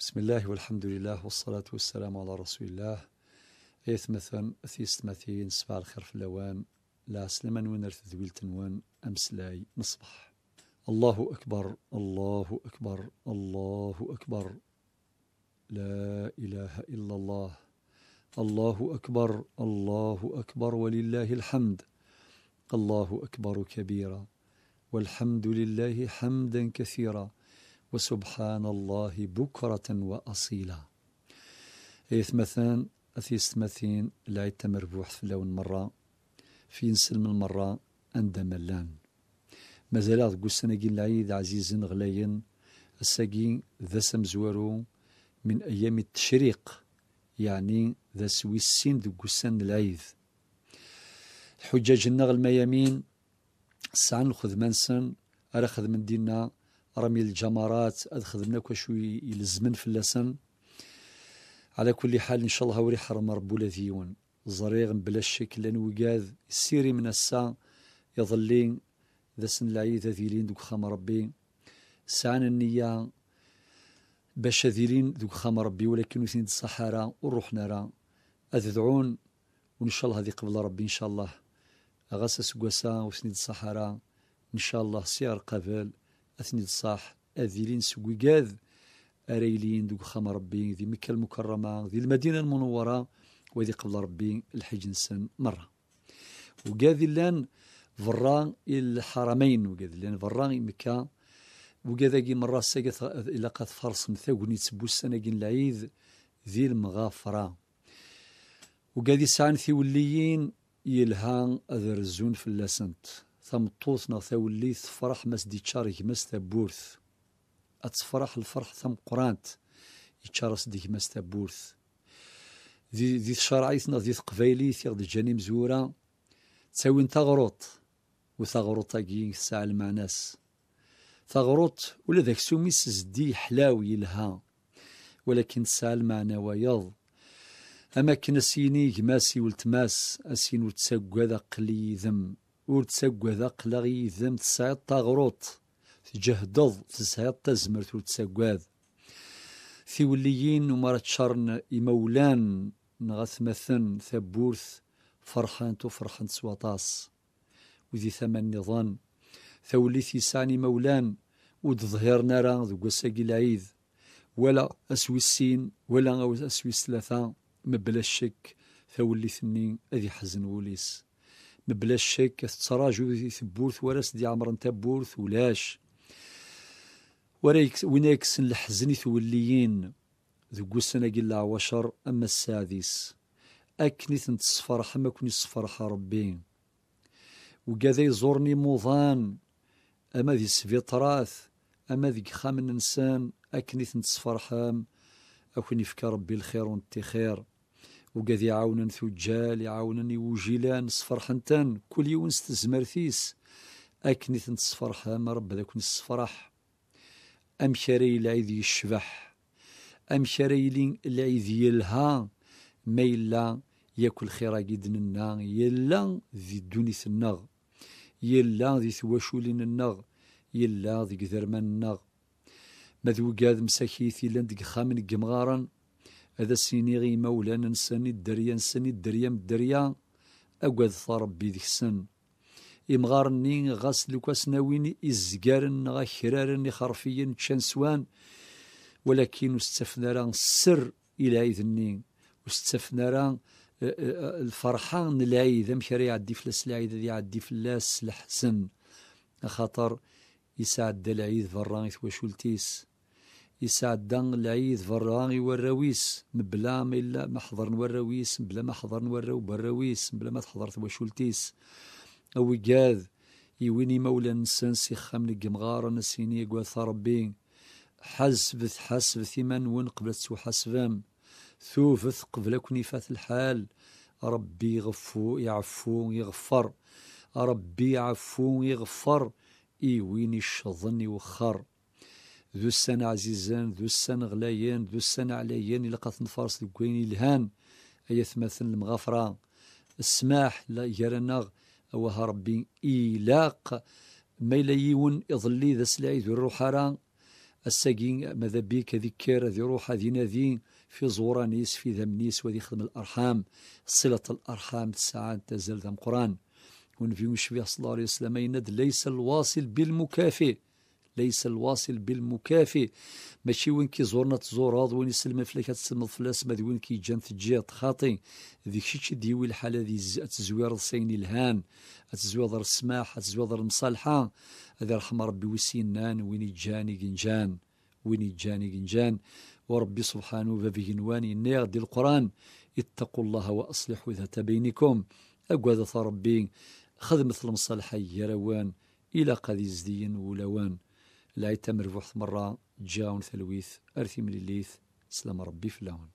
بسم الله والحمد لله والصلاة والسلام على رسول الله إيث مثلا ثيست مثين سبع الخير في اللوان لا سلما ونرث ذويل تنوان لاي نصبح الله أكبر الله أكبر الله أكبر لا إله إلا الله الله أكبر الله أكبر ولله الحمد الله أكبر كبيرا والحمد لله حمدا كثيرا وسبحان الله بكرة وأصيلا إثمثان أثيستمثين لعيد في لون مرة في نسلم المرة عند ملان مازال غد قسنا العيد عزيز غلاين الساقي ذا سمزورو من أيام التشريق يعني ذا سويسين ذو قسان العيد الحجاج النغ الميامين سعن الخذ منسن أرخذ من دينا رمي الجمرات أدخذنا منك يلزمن في اللسان على كل حال إن شاء الله هوري حرم ربو لذيون زريغ بلا شك لان وقاذ السيري من السا يظلين ذا سن العيد ذيلين دوك خام ربي سعان النية باش ذيلين دوك خام ربي ولكن وثين الصحارى والروح نرى أذدعون وإن شاء الله هذه قبل ربي إن شاء الله غاسا سقواسا وسند الصحارى إن شاء الله سيار قبل أثني الصاح أذيلين سويقاد أريلين دوك خام ربي ذي مكة المكرمة ذي المدينة المنورة وذي قبل ربي الحج نسن مرة وقاذي لان فران الحرمين وقاذي لان فران مكة قي مرة ساقت إلا قد فرص مثاقني تسبو السنة العيد ذي المغافرة وقاذي سعان ثيوليين يلهان أذرزون في اللسنت تمطوط نغ تولي تفرح مس دي تشار يكمس تابورث أتفرح الفرح ثم قرانت يتشارس دي دي تبورث ذي دي شرعيتنا ذي دي يغد جاني مزورا تساوين تغرط وثغروطا تاكي ساعة المعناس ثغروط ولا ذاك سوميس زدي حلاوي يلها ولكن ساعة المعنى ويض أما كنا سيني جماسي ولتماس أسين وتساقو هذا قلي ذم ور هذا قلاغي يذم تسعد تغروط تجهدض تسعد تزمر ور تسجد في وليين ومرت شرن يمولان نغث مثن ثبورث فرحان تو فرحان سواطاس وذي ثمن نظان ثولي في ساني مولان وتظهر نرى ذو العيد ولا أسوي السين ولا أسوي ثلاثة مبلا الشك ثولي ثنين أذي حزن وليس بلا شك تتراجو ولا وراس عمر نتا بورث ولاش ورايك ويناكسن الحزن ثوليين ذو السنة قلا عواشر أما السادس أكني ثنتصفرح حما كوني صفر ربي وكذا يزورني موضان أما ذي سبيطراث أما ذي خامن إنسان أكني حام أكوني فكا ربي الخير وانتي خير وقاذي يعاون ثجال يعاون وجيلان صفر حنتان كل يوم ستزمر ثيس أكني تنصفر حام رب ذاك نصفرح أم شري العيد يشبح أم شري العيد يلها ما يلا ياكل خيرا النا يلا ذي دونيث النغ يلا ذي ثواشولين النغ يلا ذي من النغ ماذو قاد مساكيث يلا لندق خامن قمغارا هذا غي مولانا نساني الدريا نساني الدريا الدريا أقاد ربي ذيك السن إمغارني غاس لوكاس ناوين إزقارن غا كرارن خرفيا تشانسوان ولكن استفنا راه السر إلى إذني واستفنا راه الفرحان العيد أمشي راه يعدي فلاس العيد يعدي فلاس الحسن خاطر يسعد العيد فرانيث وشولتيس دان العيد فراغي والرويس مبلا ما إلا ما حضرن والرويس بلا ما حضرن والرو بالرويس بلا ما تحضرت وشولتيس أو كاذ يويني مولا نسان من لقمغارة نسيني قواثا ربي حسبث حسبث إيمان ون قبل حسبام ثوفث قبل كوني فات الحال ربي يغفو يعفو يغفر ربي يعفو يغفر إيويني الشظن يوخر ذو السنة عزيزان ذو السنة غلايان ذو السنة عليان إلا قاتن فارس لكوين الهان أي ثمثن المغفرة السماح لا يرنغ أوها ربي إيلاق ما يليون إظلي ذا سلعي ذو الروحارة الساقين ماذا بيك ذكر ذي روحة ذي نذي في زورانيس في ذمنيس وذي خدم الأرحام صلة الأرحام السعادة تزال ذم قرآن ونبي مشفي صلى الله عليه وسلم يند ليس الواصل بالمكافئ ليس الواصل بالمكافي ماشي وين كيزورنا هاد وين يسلم فلاك تسلم فلاس ما وين كيجان تجيط خاطي ذيك شي تديوي الحالة ذي تزوير سين الهان تزوير السماح تزوير المصالحة هذا رحم ربي وسينان وين يجاني جنجان وين يجاني جنجان وربي سبحانه وفي جنواني نير دي القرآن اتقوا الله وأصلحوا ذات بينكم أقوى ربي خدمة المصالحة يروان إلى قد يزدين ولوان لا يتمر مرة جاون ثلويث أرثي مليليث سلام ربي فلاون